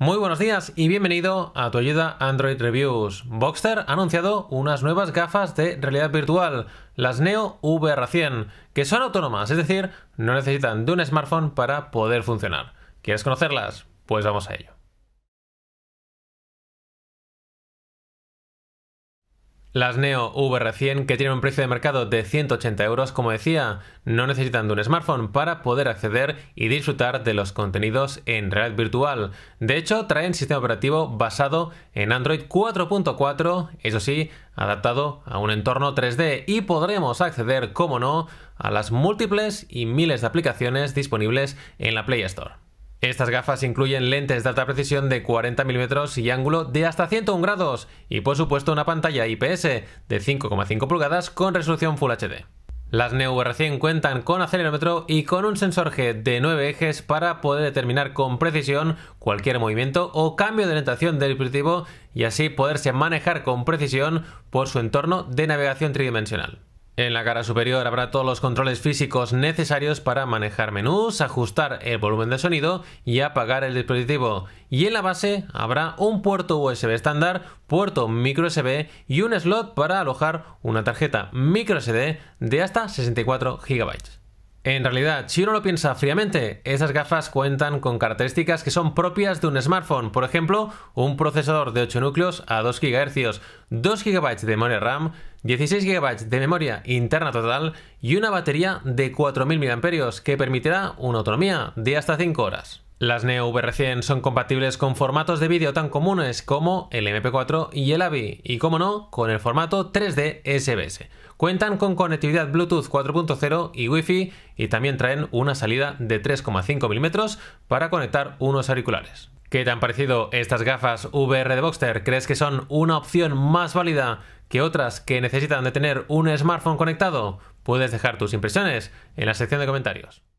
Muy buenos días y bienvenido a tu ayuda Android Reviews. Boxster ha anunciado unas nuevas gafas de realidad virtual, las Neo VR100, que son autónomas, es decir, no necesitan de un smartphone para poder funcionar. ¿Quieres conocerlas? Pues vamos a ello. Las Neo VR100, que tienen un precio de mercado de 180 euros, como decía, no necesitan de un smartphone para poder acceder y disfrutar de los contenidos en realidad virtual. De hecho, traen sistema operativo basado en Android 4.4, eso sí, adaptado a un entorno 3D y podremos acceder, como no, a las múltiples y miles de aplicaciones disponibles en la Play Store. Estas gafas incluyen lentes de alta precisión de 40 mm y ángulo de hasta 101 grados y por supuesto una pantalla IPS de 5,5 pulgadas con resolución Full HD. Las Neo 100 cuentan con acelerómetro y con un sensor G de 9 ejes para poder determinar con precisión cualquier movimiento o cambio de orientación del dispositivo y así poderse manejar con precisión por su entorno de navegación tridimensional. En la cara superior habrá todos los controles físicos necesarios para manejar menús, ajustar el volumen de sonido y apagar el dispositivo. Y en la base habrá un puerto USB estándar, puerto micro USB y un slot para alojar una tarjeta micro SD de hasta 64 GB. En realidad, si uno lo piensa fríamente, esas gafas cuentan con características que son propias de un smartphone, por ejemplo, un procesador de 8 núcleos a 2 GHz, 2 GB de memoria RAM, 16 GB de memoria interna total y una batería de 4.000 mAh que permitirá una autonomía de hasta 5 horas. Las Neo VR100 son compatibles con formatos de vídeo tan comunes como el MP4 y el AVI, y como no, con el formato 3D SBS. Cuentan con conectividad Bluetooth 4.0 y Wi-Fi y también traen una salida de 3,5 mm para conectar unos auriculares. ¿Qué te han parecido estas gafas VR de Boxster? ¿Crees que son una opción más válida que otras que necesitan de tener un smartphone conectado? Puedes dejar tus impresiones en la sección de comentarios.